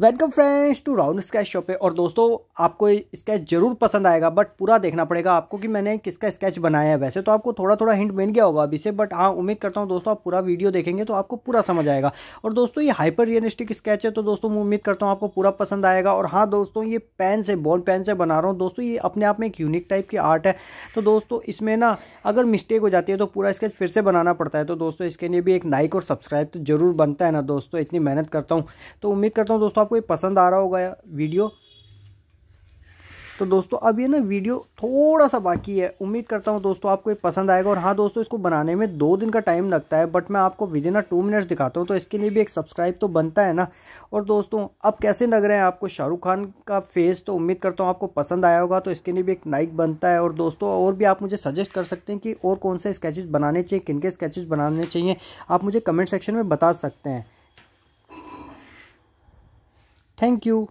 Welcome friends to round sketch shop पे और दोस्तों आपको स्केच जरूर पसंद आएगा बट पूरा देखना पड़ेगा आपको कि मैंने किसका स्केच बनाया है वैसे तो आपको थोड़ा थोड़ा हिंट मिल गया होगा अभी से बट हाँ उम्मीद करता हूँ दोस्तों आप पूरा वीडियो देखेंगे तो आपको पूरा समझ आएगा और दोस्तों ये हाइपर रियलिस्टिक स्केच है तो दोस्तों मैं उम्मीद करता हूँ आपको पूरा पसंद आएगा और हाँ दोस्तों ये पेन से बॉल पेन से बना रहा हूँ दोस्तों ये अपने आप में एक यूनिक टाइप की आर्ट है तो दोस्तों इसमें ना अगर मिस्टेक हो जाती है तो पूरा स्केच फिर से बनाना पड़ता है तो दोस्तों इसके लिए भी एक लाइक और सब्सक्राइब तो जरूर बनता है ना दोस्तों इतनी मेहनत करता हूँ तो उम्मीद करता हूँ दोस्तों आपको ये पसंद आ रहा होगा या वीडियो तो दोस्तों अब ये ना वीडियो थोड़ा सा बाकी है उम्मीद करता हूँ दोस्तों आपको ये पसंद आएगा और हाँ दोस्तों इसको बनाने में दो दिन का टाइम लगता है बट मैं आपको within a two minutes दिखाता हूँ तो इसके लिए भी एक सब्सक्राइब तो बनता है ना और दोस्तों अब कैसे लग रहे हैं आपको शाहरुख खान का फेस तो उम्मीद करता हूँ आपको पसंद आया होगा तो इसके लिए भी एक लाइक बनता है और दोस्तों और भी आप मुझे सजेस्ट कर सकते हैं कि और कौन से स्केचेज बनाने चाहिए किन के स्केचेज बनाने चाहिए आप मुझे कमेंट सेक्शन में बता सकते हैं Thank you.